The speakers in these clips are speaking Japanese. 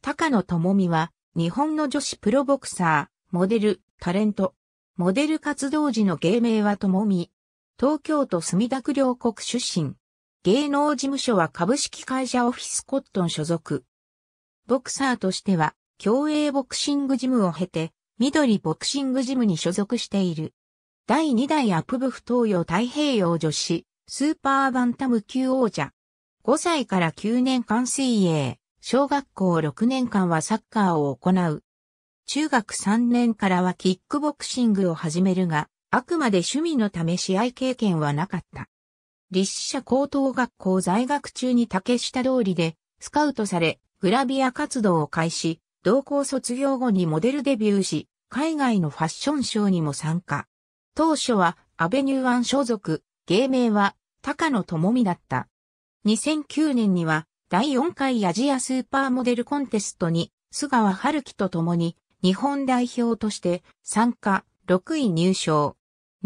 高野智美は、日本の女子プロボクサー、モデル、タレント。モデル活動時の芸名は智美。東京都墨田区両国出身。芸能事務所は株式会社オフィスコットン所属。ボクサーとしては、競泳ボクシングジムを経て、緑ボクシングジムに所属している。第2代アップブフ東洋太平洋女子、スーパーバンタム級王者。5歳から9年間水泳。小学校6年間はサッカーを行う。中学3年からはキックボクシングを始めるが、あくまで趣味のため試合経験はなかった。立志社高等学校在学中に竹下通りでスカウトされ、グラビア活動を開始、同校卒業後にモデルデビューし、海外のファッションショーにも参加。当初はアベニューワン所属、芸名は高野智美だった。2009年には第4回アジアスーパーモデルコンテストに、須川春樹と共に、日本代表として参加、6位入賞。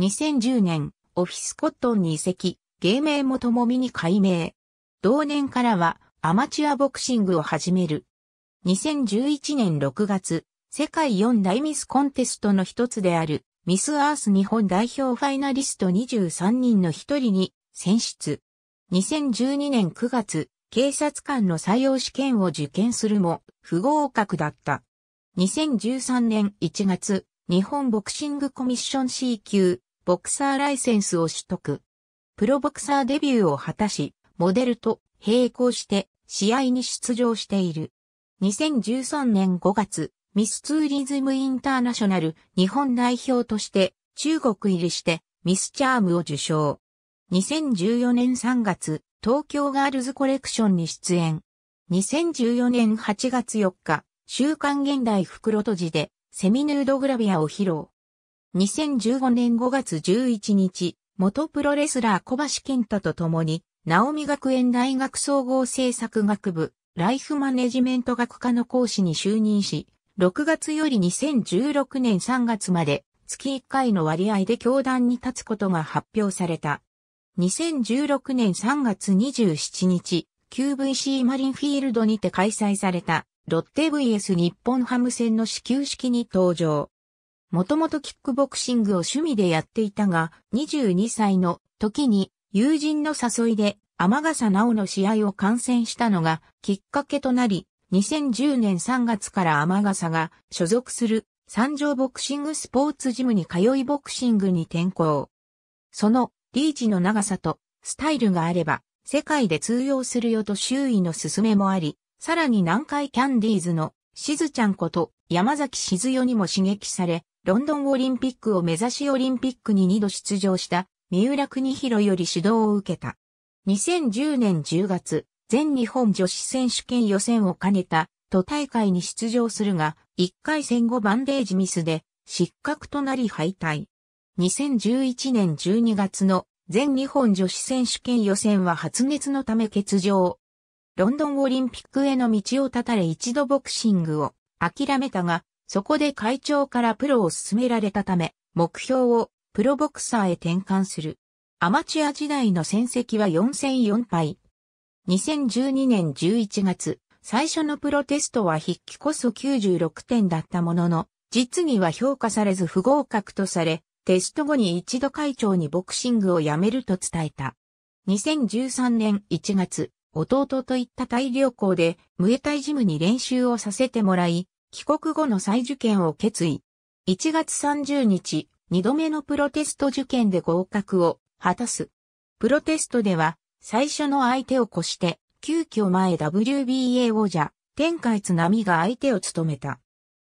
2010年、オフィスコットンに移籍、芸名もともみに改名。同年からは、アマチュアボクシングを始める。2011年6月、世界4大ミスコンテストの一つである、ミスアース日本代表ファイナリスト23人の一人に選出。2012年9月、警察官の採用試験を受験するも、不合格だった。2013年1月、日本ボクシングコミッション C 級、ボクサーライセンスを取得。プロボクサーデビューを果たし、モデルと並行して試合に出場している。2013年5月、ミスツーリズムインターナショナル日本代表として中国入りしてミスチャームを受賞。2014年3月、東京ガールズコレクションに出演。2014年8月4日、週刊現代袋とじで、セミヌードグラビアを披露。2015年5月11日、元プロレスラー小橋健太と共に、直美学園大学総合政策学部、ライフマネジメント学科の講師に就任し、6月より2016年3月まで、月1回の割合で教壇に立つことが発表された。2016年3月27日、QVC マリンフィールドにて開催された、ロッテ VS 日本ハム戦の始球式に登場。もともとキックボクシングを趣味でやっていたが、22歳の時に友人の誘いで天笠直の試合を観戦したのがきっかけとなり、2010年3月から天笠が所属する三条ボクシングスポーツジムに通いボクシングに転向。そのリーチの長さとスタイルがあれば、世界で通用するよと周囲の勧めもあり、さらに南海キャンディーズのしずちゃんこと山崎しずよにも刺激され、ロンドンオリンピックを目指しオリンピックに2度出場した三浦邦広より指導を受けた。2010年10月、全日本女子選手権予選を兼ねた都大会に出場するが、1回戦後バンデージミスで失格となり敗退。2011年12月の全日本女子選手権予選は発熱のため欠場。ロンドンオリンピックへの道を断たれ一度ボクシングを諦めたが、そこで会長からプロを勧められたため、目標をプロボクサーへ転換する。アマチュア時代の戦績は4戦4敗。2012年11月、最初のプロテストは筆記こそ96点だったものの、実技は評価されず不合格とされ、テスト後に一度会長にボクシングをやめると伝えた。2013年1月、弟といったタイ旅行で、ムエタイジムに練習をさせてもらい、帰国後の再受験を決意。1月30日、2度目のプロテスト受験で合格を果たす。プロテストでは、最初の相手を越して、急遽前 WBA 王者、天海津波が相手を務めた。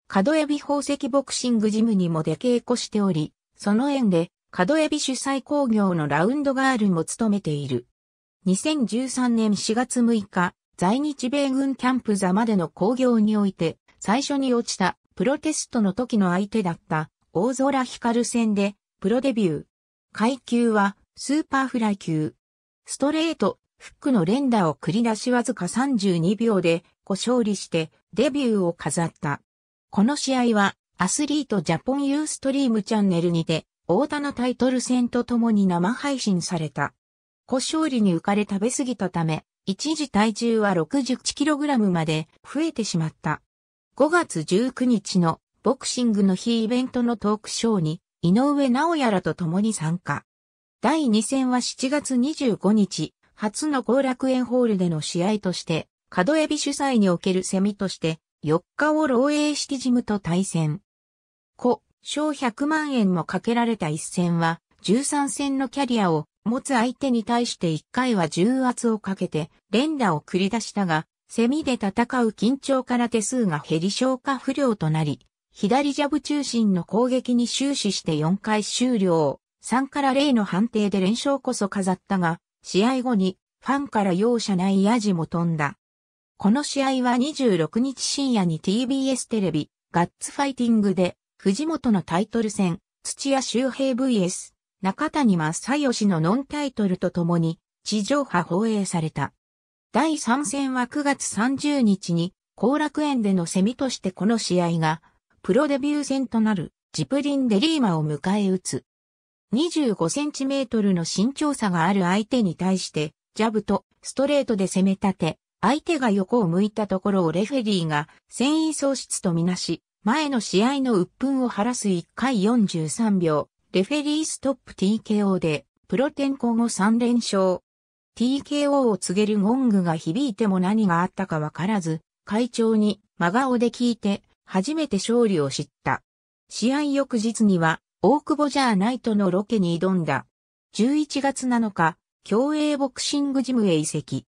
角エビ宝石ボクシングジムにも出稽古しており、その縁で、角エビ主催工業のラウンドガールも務めている。2013年4月6日、在日米軍キャンプ座までの工業において、最初に落ちたプロテストの時の相手だった大空光戦でプロデビュー。階級はスーパーフライ級。ストレート、フックの連打を繰り出しわずか32秒でご勝利してデビューを飾った。この試合はアスリートジャポンユーストリームチャンネルにて、大田のタイトル戦とともに生配信された。小勝利に浮かれ食べ過ぎたため、一時体重は 61kg まで増えてしまった。5月19日のボクシングの日イベントのトークショーに、井上直也らと共に参加。第2戦は7月25日、初の後楽園ホールでの試合として、角エビ主催におけるセミとして、4日を漏洩式ジムと対戦。賞100万円もかけられた一戦は、13戦のキャリアを持つ相手に対して1回は重圧をかけて連打を繰り出したが、セミで戦う緊張から手数が減り消化不良となり、左ジャブ中心の攻撃に終始して4回終了。3から0の判定で連勝こそ飾ったが、試合後にファンから容赦ないヤジも飛んだ。この試合は26日深夜に TBS テレビ、ガッツファイティングで藤本のタイトル戦、土屋周平 vs 中谷正義のノンタイトルとともに地上波放映された。第3戦は9月30日に後楽園でのセミとしてこの試合がプロデビュー戦となるジプリン・デリーマを迎え撃つ。25センチメートルの身長差がある相手に対してジャブとストレートで攻め立て、相手が横を向いたところをレフェリーが繊維喪失とみなし、前の試合の鬱憤を晴らす1回43秒、レフェリーストップ TKO で、プロ転向後3連勝。TKO を告げるゴングが響いても何があったかわからず、会長に真顔で聞いて、初めて勝利を知った。試合翌日には、大久保じゃないとのロケに挑んだ。11月7日、競泳ボクシングジムへ移籍。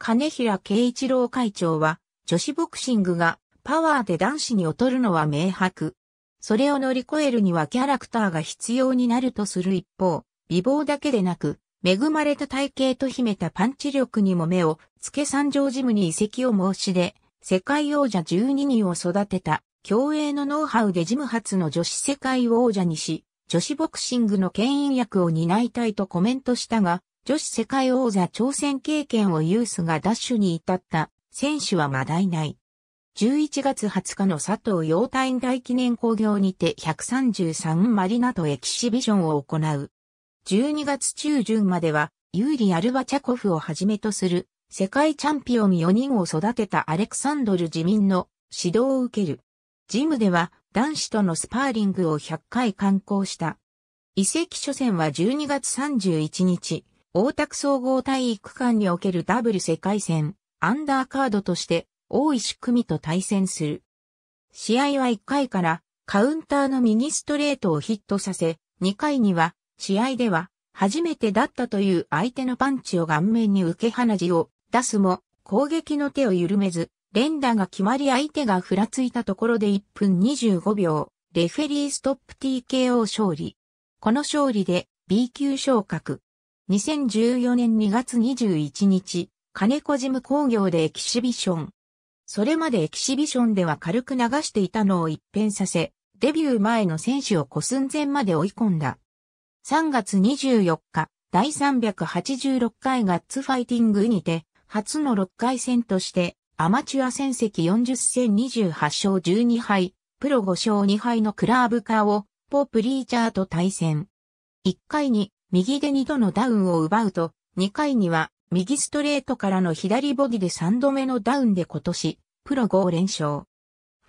金平慶一郎会長は、女子ボクシングがパワーで男子に劣るのは明白。それを乗り越えるにはキャラクターが必要になるとする一方、美貌だけでなく、恵まれた体型と秘めたパンチ力にも目をつけ三条ジムに移籍を申し出、世界王者12人を育てた、競泳のノウハウでジム初の女子世界王者にし、女子ボクシングの牽引役を担いたいとコメントしたが、女子世界王座挑戦経験を有すがダッシュに至った選手はまだいない。11月20日の佐藤陽太大記念工業にて133マリナとエキシビションを行う。12月中旬までは、ユーリ・アルバチャコフをはじめとする、世界チャンピオン4人を育てたアレクサンドル自民の指導を受ける。ジムでは、男子とのスパーリングを100回観光した。移籍初戦は12月31日、大田区総合体育館におけるダブル世界戦、アンダーカードとして、大石久美と対戦する。試合は1回からカウンターの右ストレートをヒットさせ、2回には試合では初めてだったという相手のパンチを顔面に受け鼻血を出すも攻撃の手を緩めず、連打が決まり相手がふらついたところで1分25秒、レフェリーストップ TKO 勝利。この勝利で B 級昇格。2014年2月21日、金子事務工業でエキシビション。それまでエキシビションでは軽く流していたのを一変させ、デビュー前の選手を小寸前まで追い込んだ。3月24日、第386回ガッツファイティングにて、初の6回戦として、アマチュア戦績40戦28勝12敗、プロ5勝2敗のクラーブカーを、ポープリーチャーと対戦。1回に、右手2度のダウンを奪うと、2回には、右ストレートからの左ボディで3度目のダウンで今年、プロ5連勝。フ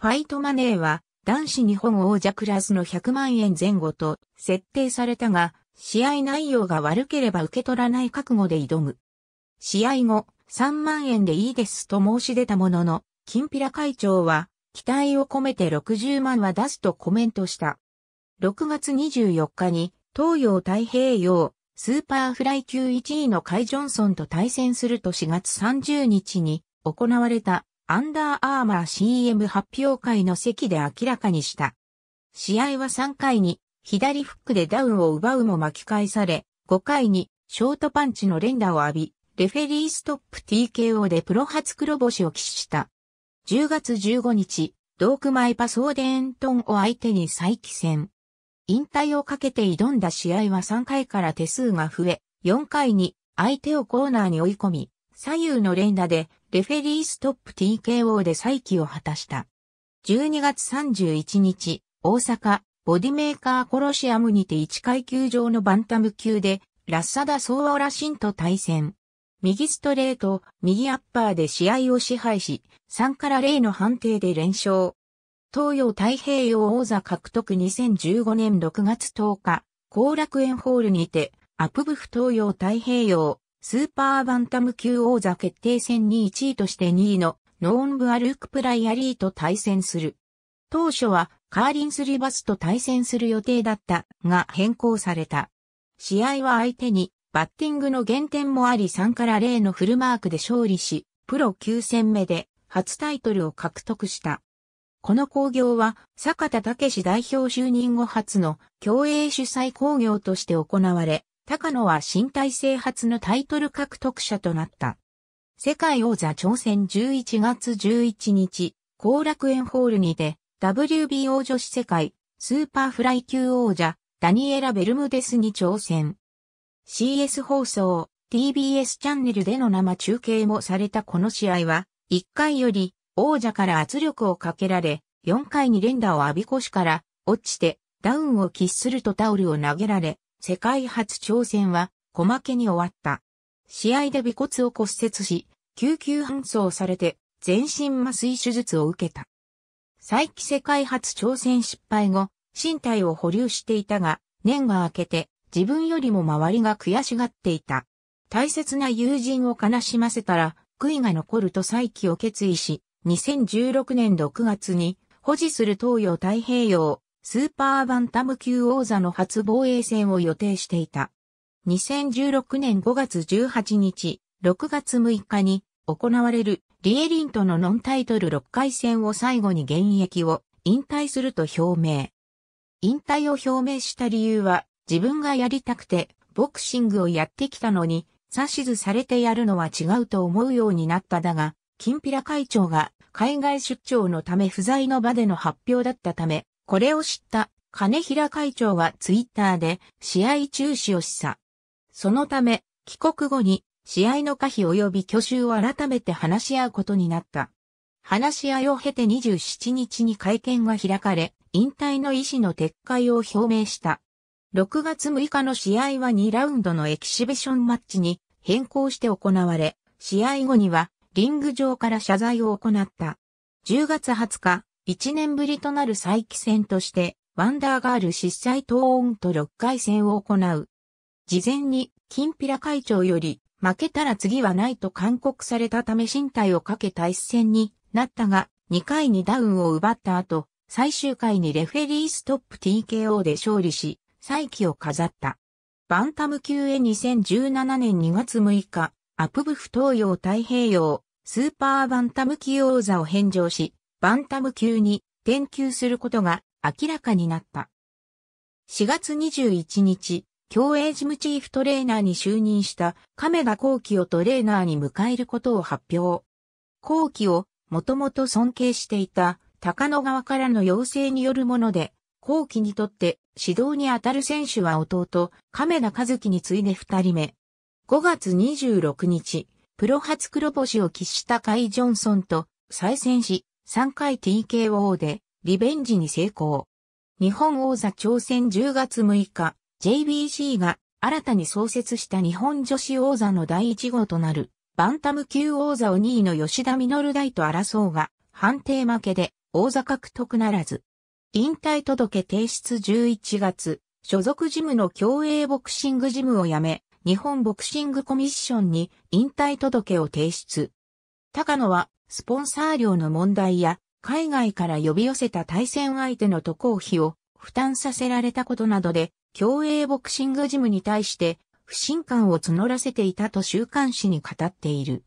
ァイトマネーは、男子日本王者クラスの100万円前後と設定されたが、試合内容が悪ければ受け取らない覚悟で挑む。試合後、3万円でいいですと申し出たものの、金平会長は、期待を込めて60万は出すとコメントした。6月24日に、東洋太平洋スーパーフライ級1位のカイ・ジョンソンと対戦すると4月30日に行われたアンダーアーマー CM 発表会の席で明らかにした。試合は3回に左フックでダウンを奪うも巻き返され、5回にショートパンチの連打を浴び、レフェリーストップ TKO でプロ初黒星を喫した。10月15日、ドークマイパソーデーントンを相手に再起戦。引退をかけて挑んだ試合は3回から手数が増え、4回に相手をコーナーに追い込み、左右の連打でレフェリーストップ TKO で再起を果たした。12月31日、大阪、ボディメーカーコロシアムにて1階級上のバンタム級で、ラッサダ・ソーオラシンと対戦。右ストレート、右アッパーで試合を支配し、3から0の判定で連勝。東洋太平洋王座獲得2015年6月10日、後楽園ホールにて、アプブフ東洋太平洋、スーパーバンタム級王座決定戦に1位として2位のノーンブアルークプライアリーと対戦する。当初はカーリンスリバスと対戦する予定だったが変更された。試合は相手にバッティングの減点もあり3から0のフルマークで勝利し、プロ9戦目で初タイトルを獲得した。この興行は、坂田武史代表就任後初の競泳主催興行として行われ、高野は新体制初のタイトル獲得者となった。世界王座挑戦11月11日、後楽園ホールにて、WBO 女子世界、スーパーフライ級王者、ダニエラ・ベルムデスに挑戦。CS 放送、TBS チャンネルでの生中継もされたこの試合は、1回より王者から圧力をかけられ、4回に連打を浴び腰から落ちてダウンを喫するとタオルを投げられ、世界初挑戦は小負けに終わった。試合で尾骨を骨折し、救急搬送されて全身麻酔手術を受けた。再起世界初挑戦失敗後、身体を保留していたが、年が明けて自分よりも周りが悔しがっていた。大切な友人を悲しませたら、悔いが残ると再起を決意し、2016年6月に保持する東洋太平洋スーパーバンタム級王座の初防衛戦を予定していた。2016年5月18日、6月6日に行われるリエリンとのノンタイトル6回戦を最後に現役を引退すると表明。引退を表明した理由は自分がやりたくてボクシングをやってきたのに指図されてやるのは違うと思うようになっただが、金平会長が海外出張のため不在の場での発表だったため、これを知った金平会長はツイッターで試合中止を示唆。そのため、帰国後に試合の可否及び挙手を改めて話し合うことになった。話し合いを経て27日に会見が開かれ、引退の意思の撤回を表明した。6月6日の試合は2ラウンドのエキシビションマッチに変更して行われ、試合後にはリング上から謝罪を行った。10月20日、1年ぶりとなる再起戦として、ワンダーガール失災トーンと6回戦を行う。事前に、金ピラ会長より、負けたら次はないと勧告されたため身体をかけた一戦になったが、2回にダウンを奪った後、最終回にレフェリーストップ TKO で勝利し、再起を飾った。バンタム級へ2017年2月6日、アプブフ東洋太平洋、スーパーバンタム級王座を返上し、バンタム級に転級することが明らかになった。4月21日、競泳事務チーフトレーナーに就任した亀田光輝をトレーナーに迎えることを発表。光輝をもともと尊敬していた高野川からの要請によるもので、光輝にとって指導に当たる選手は弟、亀田和樹に次いで二人目。5月26日、プロ初黒星を喫したカイ・ジョンソンと再戦し、3回 TKO でリベンジに成功。日本王座挑戦10月6日、JBC が新たに創設した日本女子王座の第1号となる、バンタム級王座を2位の吉田稔大と争うが、判定負けで王座獲得ならず。引退届提出11月、所属ジムの競泳ボクシングジムを辞め、日本ボクシングコミッションに引退届を提出。高野は、スポンサー料の問題や、海外から呼び寄せた対戦相手の渡航費を負担させられたことなどで、競泳ボクシングジムに対して不信感を募らせていたと週刊誌に語っている。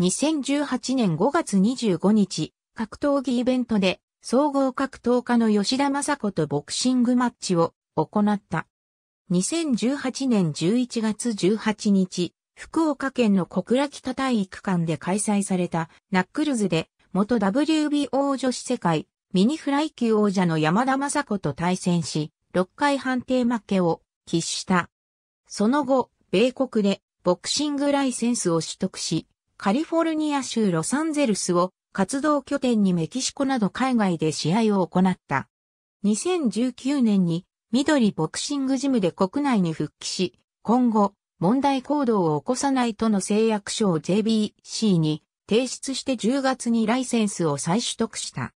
2018年5月25日、格闘技イベントで総合格闘家の吉田雅子とボクシングマッチを行った。2018年11月18日、福岡県の小倉北体育館で開催されたナックルズで元 WBO 女子世界ミニフライ級王者の山田雅子と対戦し、6回判定負けを喫した。その後、米国でボクシングライセンスを取得し、カリフォルニア州ロサンゼルスを活動拠点にメキシコなど海外で試合を行った。2019年に緑ボクシングジムで国内に復帰し、今後、問題行動を起こさないとの誓約書を JBC に提出して10月にライセンスを再取得した。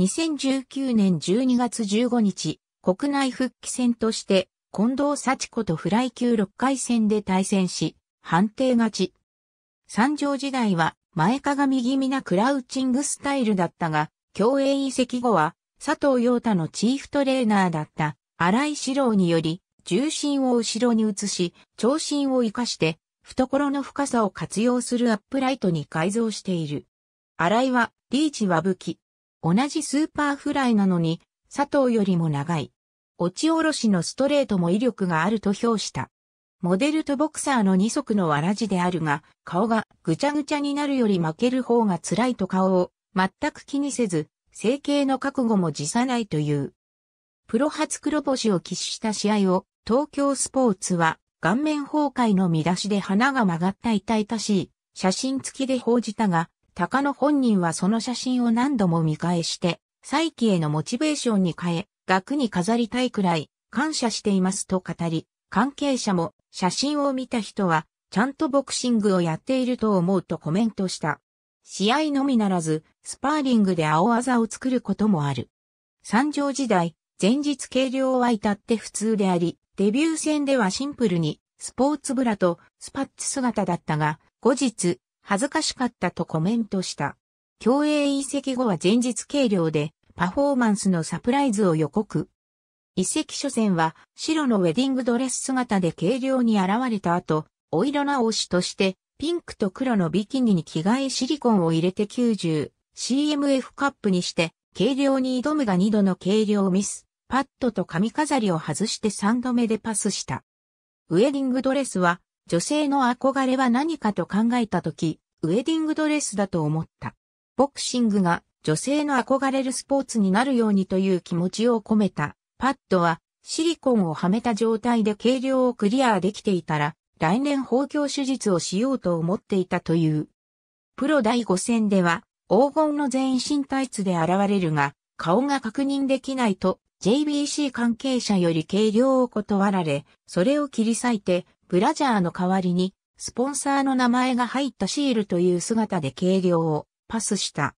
2019年12月15日、国内復帰戦として、近藤幸子とフライ級6回戦で対戦し、判定勝ち。三条時代は前かがみ気味なクラウチングスタイルだったが、競泳移籍後は佐藤陽太のチーフトレーナーだった荒井四郎により、重心を後ろに移し、長身を活かして、懐の深さを活用するアップライトに改造している。荒井は、リーチは武器。同じスーパーフライなのに、佐藤よりも長い。落ち下ろしのストレートも威力があると評した。モデルとボクサーの二足のわらじであるが、顔がぐちゃぐちゃになるより負ける方が辛いと顔を全く気にせず、整形の覚悟も辞さないという。プロ初黒星を喫した試合を、東京スポーツは、顔面崩壊の見出しで花が曲がった痛々しい、写真付きで報じたが、高野本人はその写真を何度も見返して、再起へのモチベーションに変え、額に飾りたいくらい、感謝していますと語り、関係者も、写真を見た人は、ちゃんとボクシングをやっていると思うとコメントした。試合のみならず、スパーリングで青技を作ることもある。三条時代、前日計量は至って普通であり、デビュー戦ではシンプルに、スポーツブラとスパッツ姿だったが、後日、恥ずかしかったとコメントした。競泳移籍後は前日計量で、パフォーマンスのサプライズを予告。移籍初戦は、白のウェディングドレス姿で計量に現れた後、お色直しとして、ピンクと黒のビキニに着替えシリコンを入れて 90CMF カップにして、計量に挑むが2度の計量ミス。パッドと髪飾りを外して3度目でパスした。ウェディングドレスは、女性の憧れは何かと考えたとき、ウェディングドレスだと思った。ボクシングが女性の憧れるスポーツになるようにという気持ちを込めた。パッドはシリコンをはめた状態で軽量をクリアできていたら、来年包協手術をしようと思っていたという。プロ第5戦では、黄金の全身タイツで現れるが、顔が確認できないと JBC 関係者より計量を断られ、それを切り裂いて、ブラジャーの代わりに、スポンサーの名前が入ったシールという姿で計量をパスした。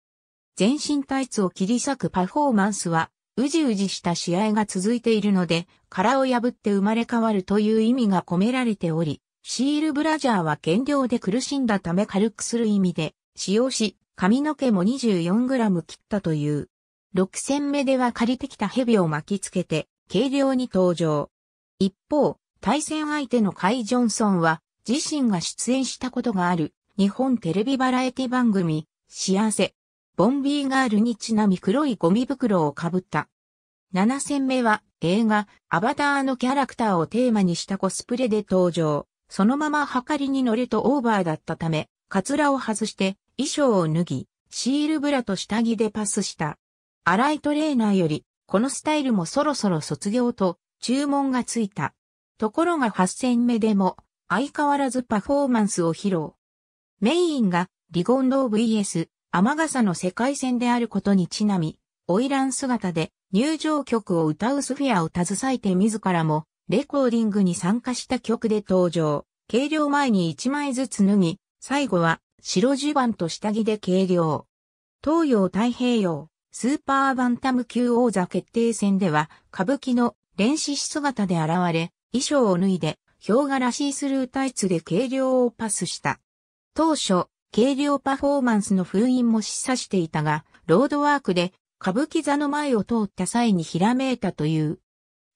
全身タイツを切り裂くパフォーマンスは、うじうじした試合が続いているので、殻を破って生まれ変わるという意味が込められており、シールブラジャーは減量で苦しんだため軽くする意味で、使用し、髪の毛も 24g 切ったという。6戦目では借りてきた蛇を巻きつけて、軽量に登場。一方、対戦相手のカイ・ジョンソンは、自身が出演したことがある、日本テレビバラエティ番組、幸せ。ボンビーガールにちなみ黒いゴミ袋をかぶった。7戦目は映画アバターのキャラクターをテーマにしたコスプレで登場。そのままはかりに乗れとオーバーだったため、カツラを外して衣装を脱ぎ、シールブラと下着でパスした。ラ井トレーナーより、このスタイルもそろそろ卒業と注文がついた。ところが8戦目でも相変わらずパフォーマンスを披露。メインがリゴンドー VS 天笠の世界戦であることにちなみ、オイラン姿で入場曲を歌うスフィアを携えて自らもレコーディングに参加した曲で登場。計量前に1枚ずつ脱ぎ、最後は白襦袢と下着で計量。東洋太平洋。スーパーバンタム級王座決定戦では、歌舞伎の練習姿で現れ、衣装を脱いで、ヒョウ柄シースルータイツで軽量をパスした。当初、軽量パフォーマンスの封印も示唆していたが、ロードワークで歌舞伎座の前を通った際にひらめいたという。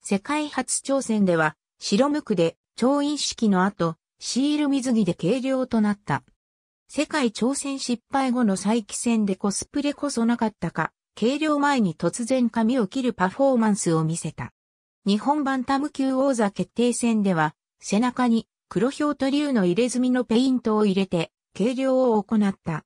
世界初挑戦では、白無垢で調印式の後、シール水着で軽量となった。世界挑戦失敗後の再起戦でコスプレこそなかったか、計量前に突然髪を切るパフォーマンスを見せた。日本バンタム級王座決定戦では、背中に黒表と竜の入れ墨のペイントを入れて、計量を行った。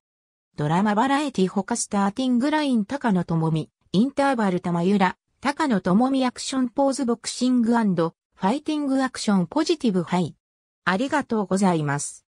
ドラマバラエティほかスターティングライン高野智美、インターバル玉由良、高野智美アクションポーズボクシングファイティングアクションポジティブハイ。ありがとうございます。